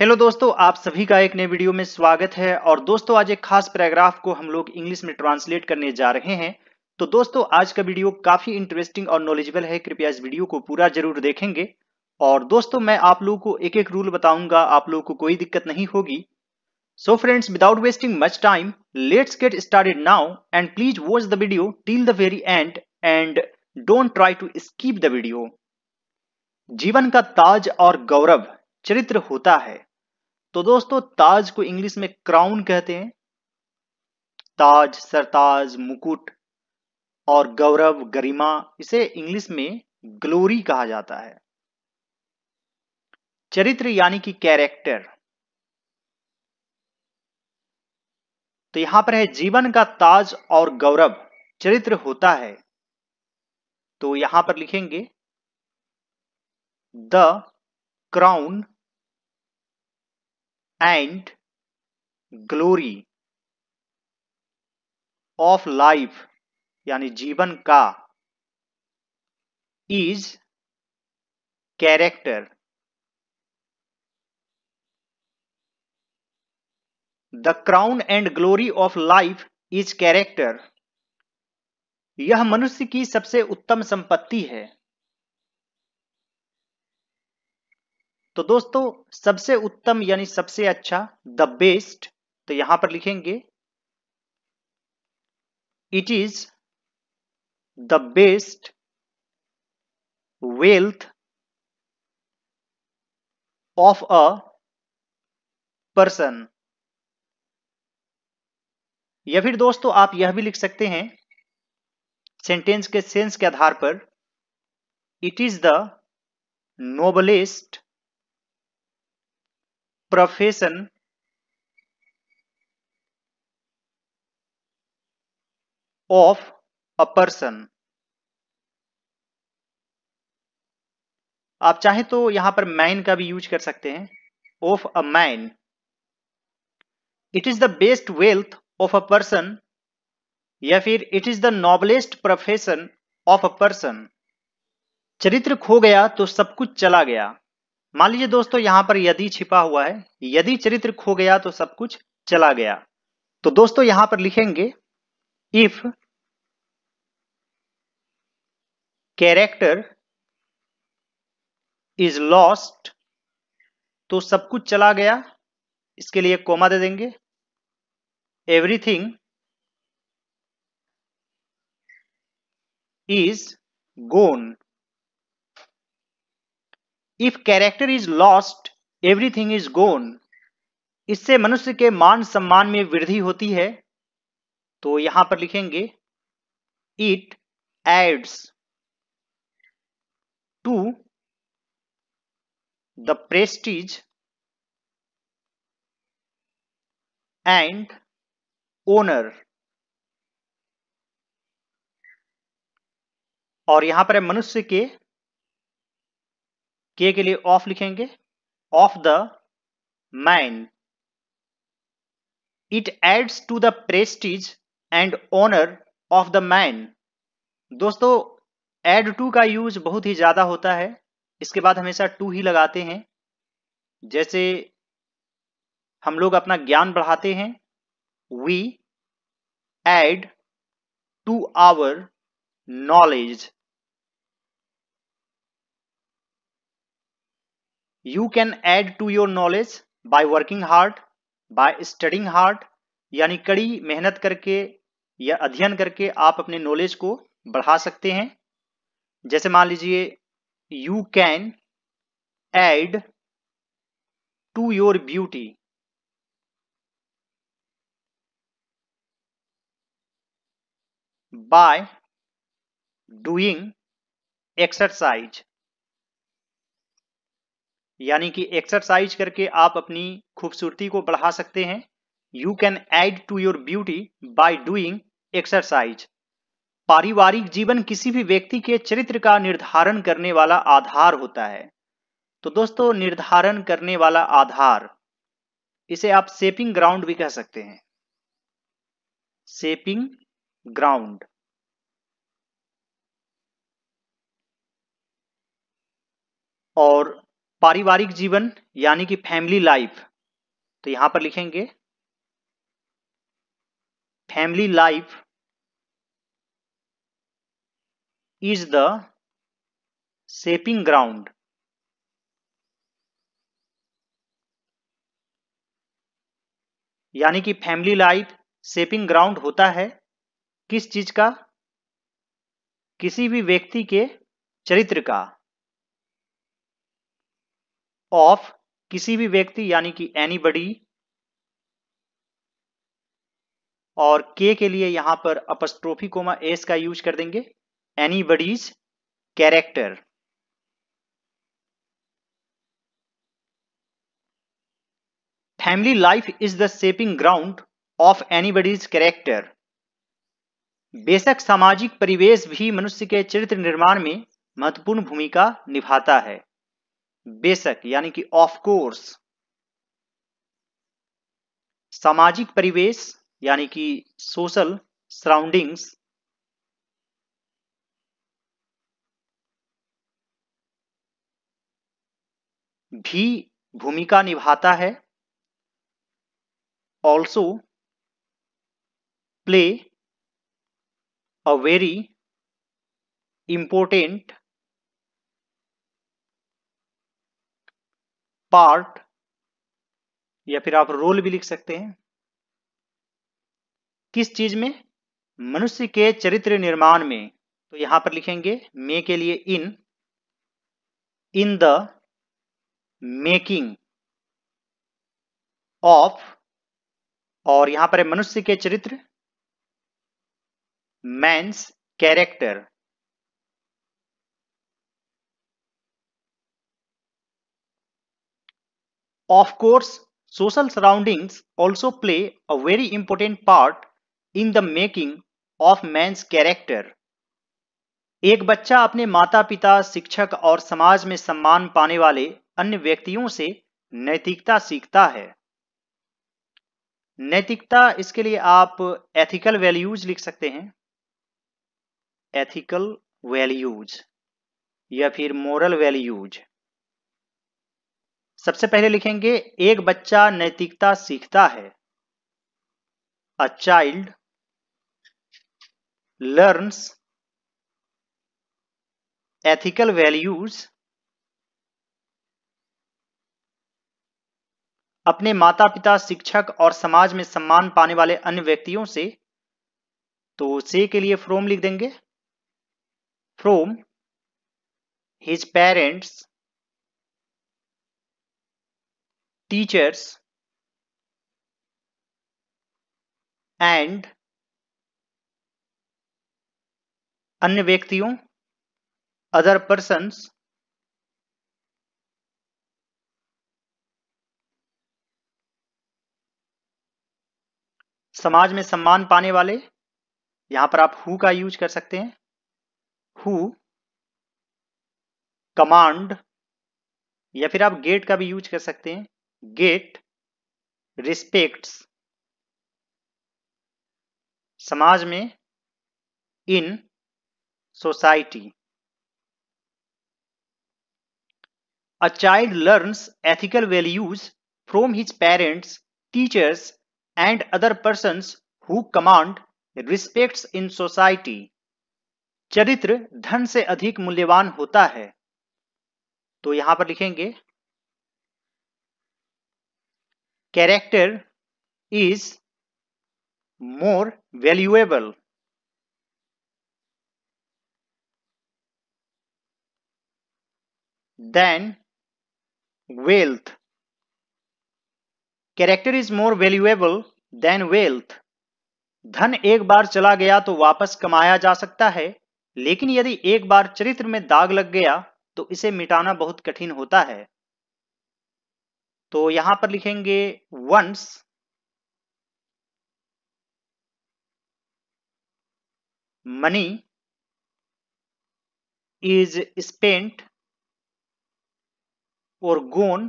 Hello दोस्तों आप सभी का एक नए वीडियो में स्वागत है और दोस्तों आज एक खास पैराग्राफ को हम लोग इंग्लिश में ट्रांसलेट करने जा रहे हैं तो दोस्तों आज का वीडियो काफी इंटरेस्टिंग और नॉलेजेबल है कृपया इस वीडियो को पूरा जरूर देखेंगे और दोस्तों मैं आप लोगों को एक एक रूल बताऊंगा आप लोगों को कोई दिक्कत नहीं होगी so friends without wasting much time let's get started now and please watch the video till the very end and don't try to skip the video जीवन का ताज और गौरव चरित्र होता है तो दोस्तों ताज को इंग्लिश में क्राउन कहते हैं ताज सरताज मुकुट और गौरव गरिमा इसे इंग्लिश में ग्लोरी कहा जाता है चरित्र यानी कि कैरेक्टर तो यहां पर है जीवन का ताज और गौरव चरित्र होता है तो यहां पर लिखेंगे the crown and glory of life यानी जीवन का is character the crown and glory of life is character यह मनुष्य की सबसे उत्तम संपत्ति है तो दोस्तों सबसे उत्तम यानी सबसे अच्छा द बेस्ट तो यहां पर लिखेंगे it is the best wealth of a person या फिर दोस्तों आप यह भी लिख सकते हैं सेंटेंस के सेंस के आधार पर it is the noblest profession of a person आप चाहे तो यहां पर मैन का भी यूज कर सकते हैं of a man it is the best wealth of a person या फिर it is the noblest profession of a person चरित्र खो गया तो सब कुछ चला गया मान लीजिए दोस्तों यहां पर यदि छिपा हुआ है यदि चरित्र खो गया तो सब कुछ चला गया तो दोस्तों यहां पर लिखेंगे इफ कैरेक्टर इज लॉस्ट तो सब कुछ चला गया इसके लिए कोमा दे देंगे everything is gone if character is lost everything is gone इससे मनुष्य के मान सम्मान में वृद्धि होती है तो यहां पर लिखेंगे it adds to the prestige and honour और यहां पर है मनुष्य के के के लिए ऑफ लिखेंगे of the man it adds to the prestige and honour of the man दोस्तों एड टू का यूज बहुत ही ज्यादा होता है इसके बाद हमेशा टू ही लगाते हैं जैसे हम लोग अपना ज्ञान बढ़ाते हैं we add to our knowledge you can add to your knowledge by working hard by studying hard यानी कड़ी मेहनत करके या अध्ययन करके आप अपने नॉलेज को बढ़ा सकते हैं जैसे मान लीजिए you can add to your beauty by doing exercise यानी कि एक्सरसाइज करके आप अपनी खूबसूरती को बढ़ा सकते हैं you can add to your beauty by doing exercise पारिवारिक जीवन किसी भी व्यक्ति के चरित्र का निर्धारण करने वाला आधार होता है तो दोस्तों निर्धारण करने वाला आधार इसे आप सेपिंग ग्राउंड भी कह सकते हैं सेपिंग ग्राउंड और पारिवारिक जीवन यानी कि फैमिली लाइफ तो यहां पर लिखेंगे family life is the shaping ground यानी कि फैमिली लाइफ सेपिंग ग्राउंड होता है किस चीज का किसी भी व्यक्ति के चरित्र का ऑफ किसी भी व्यक्ति यानी कि एनीबडी और के के लिए यहां पर अपस्ट्रोफी कोमा एस का यूज कर देंगे anybody's character family life is the shaping ground of anybody's character बेशक सामाजिक परिवेश भी मनुष्य के चरित्र निर्माण में महत्वपूर्ण भूमिका निभाता है बेशक यानी कि ऑफ कोर्स सामाजिक परिवेश यानी कि सोशल सराउंडिंग्स भी भूमिका निभाता है also play a very important part या फिर आप रोल भी लिख सकते हैं किस चीज में मनुष्य के चरित्र निर्माण में तो यहां पर लिखेंगे मे के लिए in in the making of और यहां पर है मनुष्य के चरित्र man's character of course social surroundings also play a very important part in the making of man character एक बच्चा अपने माता पिता शिक्षक और समाज में सम्मान पाने वाले अन्य व्यक्तियों से नैतिकता सीखता है नैतिकता इसके लिए आप एथिकल वैल्यूज लिख सकते हैं एथिकल वैल्यूज या फिर मोरल वैल्यूज सबसे पहले लिखेंगे एक बच्चा नैतिकता सीखता है a child learns ethical values अपने माता पिता शिक्षक और समाज में सम्मान पाने वाले अन्य व्यक्तियों से तो से के लिए फ्रोम लिख देंगे from his parents teachers and अन्य व्यक्तियों अदर persons समाज में सम्मान पाने वाले यहां पर आप हु का यूज कर सकते हैं हु कमांड या फिर आप गेट का भी यूज कर सकते हैं गेट रिस्पेक्ट समाज में in society a child learns ethical values from his parents teachers and other person who command respect in society चरित्र धन से अधिक मूल्यवान होता है तो यहां पर लिखेंगे character is more valuable. than wealth. Character is more valuable than wealth. धन एक बार चला गया तो वापस कमाया जा सकता है लेकिन यदि एक बार चरित्र में दाग लग गया तो इसे मिटाना बहुत कठिन होता है तो यहां पर लिखेंगे वंस मनी इज स्पेंट और गोन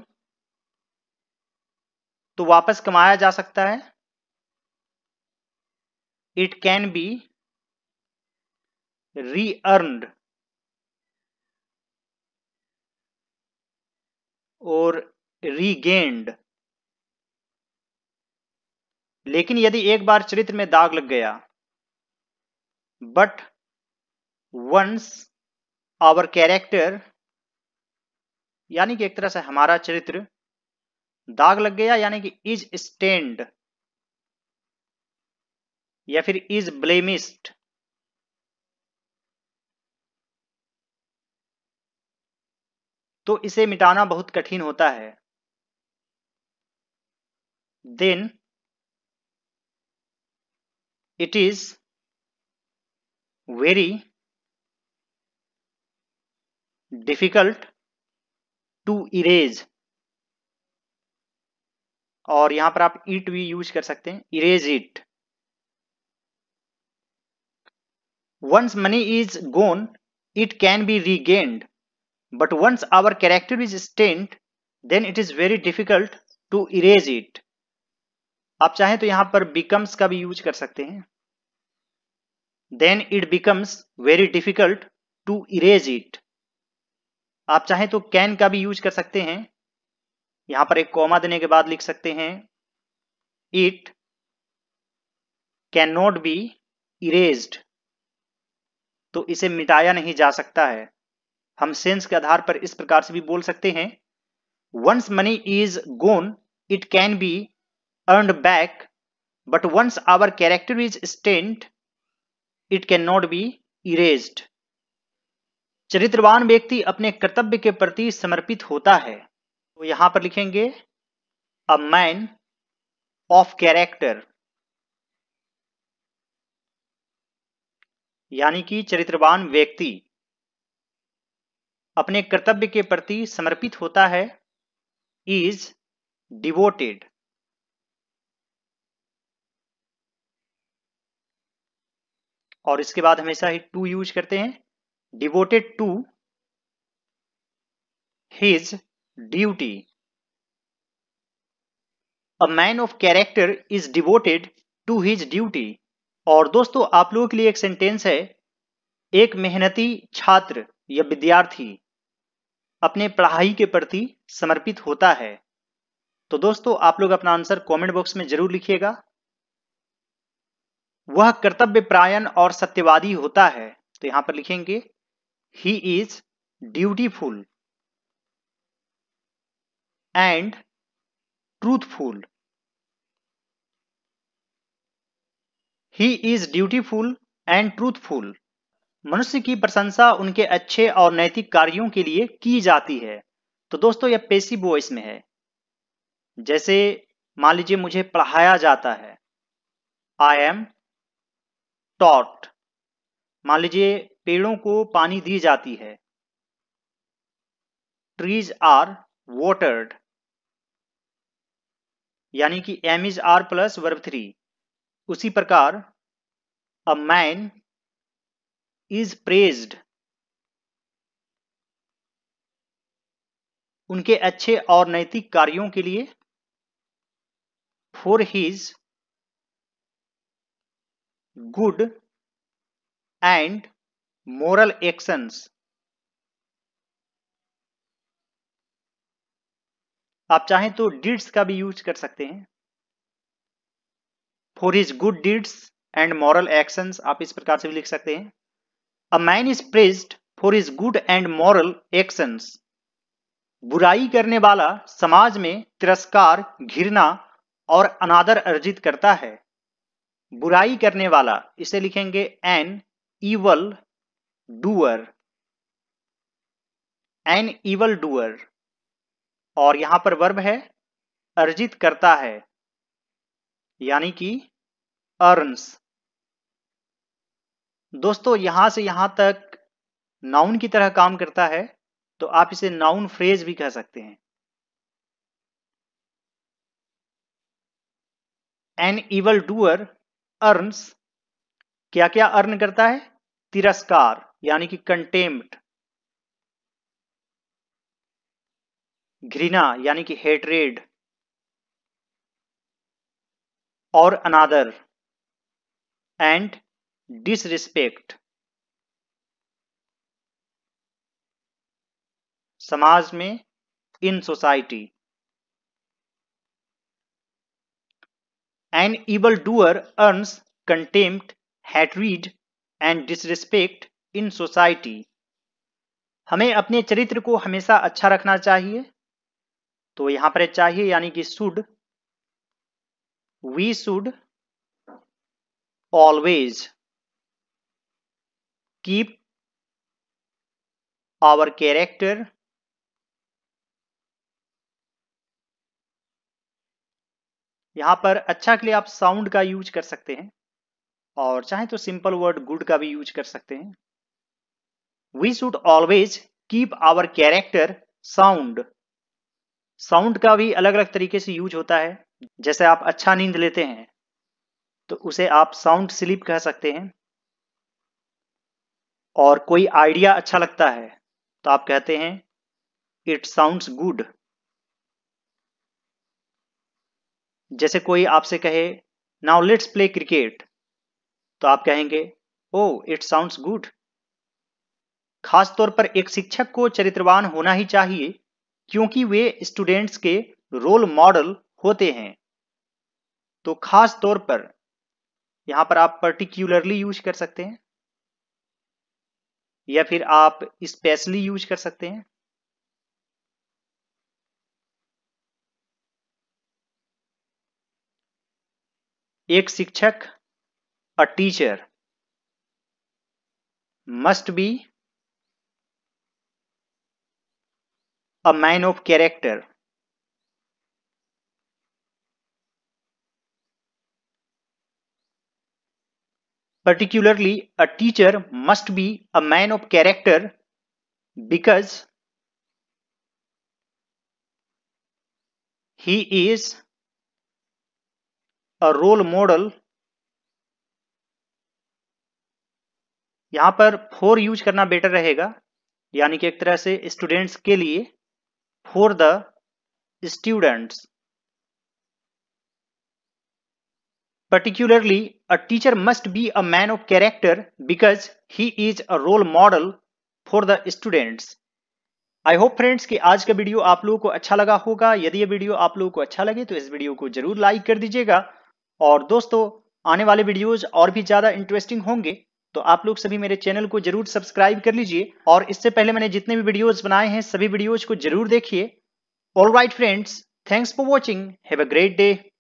तो वापस कमाया जा सकता है it can be re earned और रीगेंड लेकिन यदि एक बार चरित्र में दाग लग गया बट वंस आवर कैरेक्टर यानी कि एक तरह से हमारा चरित्र दाग लग गया यानी कि इज स्टेंड या फिर इज ब्लेमिस्ट तो इसे मिटाना बहुत कठिन होता है then it is very difficult to erase और यहां पर आप इट भी यूज कर सकते हैं erase it once money is gone it can be regained but once our character is stained then it is very difficult to erase it आप चाहें तो यहां पर बिकम्स का भी यूज कर सकते हैं then it becomes very difficult to erase it आप चाहें तो कैन का भी यूज कर सकते हैं यहां पर एक कॉमा देने के बाद लिख सकते हैं it can not be erase तो इसे मिटाया नहीं जा सकता है हम सेंस के आधार पर इस प्रकार से भी बोल सकते हैं once money is gone it can be earned back but once our character is stained it cannot be erased चरित्रवान व्यक्ति अपने कर्तव्य के प्रति समर्पित होता है तो यहां पर लिखेंगे अ मैन ऑफ कैरेक्टर यानी कि चरित्रवान व्यक्ति अपने कर्तव्य के प्रति समर्पित होता है इज डिवोटेड और इसके बाद हमेशा ही टू यूज करते हैं devoted to his duty a man of character is devoted to his duty और दोस्तों आप लोगों के लिए एक सेंटेंस है एक मेहनती छात्र या विद्यार्थी अपने पढ़ाई के प्रति समर्पित होता है तो दोस्तों आप लोग अपना आंसर कमेंट बॉक्स में जरूर लिखिएगा वह कर्तव्य प्रायण और सत्यवादी होता है तो यहां पर लिखेंगे he is dutiful and truthful he is dutiful and truthful मनुष्य की प्रशंसा उनके अच्छे और नैतिक कार्यों के लिए की जाती है तो दोस्तों यह पेशी वॉइस में है जैसे मान लीजिए मुझे पढ़ाया जाता है आई एम टॉट मान लीजिए पेड़ों को पानी दी जाती है ट्रीज आर वॉटर्ड यानी कि am is are plus verb three उसी प्रकार अ मैन इज प्रेज्ड उनके अच्छे और नैतिक कार्यों के लिए for his good and moral actions आप चाहें तो डीड्स का भी यूज कर सकते हैं for his good deeds and moral action आप इस प्रकार से भी लिख सकते हैं a man is praised for his good and moral action बुराई करने वाला समाज में तिरस्कार घृणा और अनादर अर्जित करता है बुराई करने वाला इसे लिखेंगे an evil doer an evil doer और यहां पर वर्ब है अर्जित करता है यानी कि अर्न्स दोस्तों यहां से यहां तक नाउन की तरह काम करता है तो आप इसे नाउन फ्रेज भी कह सकते हैं एन ईवल डूअर अर्न्स क्या क्या अर्न करता है तिरस्कार यानी कि कंटेम्प्ट घृणा यानी कि हेटरेड और अनादर एंड डिसरिस्पेक्ट समाज में in society An evildoer earns contempt, hatred and disrespect in society हमें अपने चरित्र को हमेशा अच्छा रखना चाहिए तो यहां पर चाहिए यानी कि should we should always keep our character यहाँ पर अच्छा के लिए आप साउंड का यूज कर सकते हैं और चाहे तो सिंपल वर्ड गुड का भी यूज कर सकते हैं we should always keep our character sound sound का भी अलग अलग तरीके से यूज होता है जैसे आप अच्छा नींद लेते हैं तो उसे आप साउंड स्लीप कह सकते हैं और कोई आइडिया अच्छा लगता है तो आप कहते हैं इट साउंड्स गुड जैसे कोई आपसे कहे नाउ लेट्स प्ले क्रिकेट तो आप कहेंगे ओ इट साउंड्स गुड खास तौर पर एक शिक्षक को चरित्रवान होना ही चाहिए क्योंकि वे स्टूडेंट्स के रोल मॉडल होते हैं तो खास तौर पर यहां पर आप पर्टिक्यूलरली यूज कर सकते हैं या फिर आप स्पेशली यूज कर सकते हैं एक शिक्षक a teacher must be a man of character particularly a teacher must be a man of character because he is a role model यहां पर फोर यूज करना बेटर रहेगा यानी कि एक तरह से स्टूडेंट्स के लिए for the students particularly a teacher must be a man of character because he is a role model for the students I hope friends कि आज का वीडियो आप लोगों को अच्छा लगा होगा यदि ये वीडियो आप लोगों को अच्छा लगे तो इस वीडियो को जरूर लाइक कर दीजिएगा और दोस्तों आने वाले वीडियोज और भी ज़्यादा इंटरेस्टिंग होंगे तो आप लोग सभी मेरे चैनल को जरूर सब्सक्राइब कर लीजिए और इससे पहले मैंने जितने भी वीडियोज बनाए हैं सभी वीडियोज को जरूर देखिए all right friends thanks for watching have a great day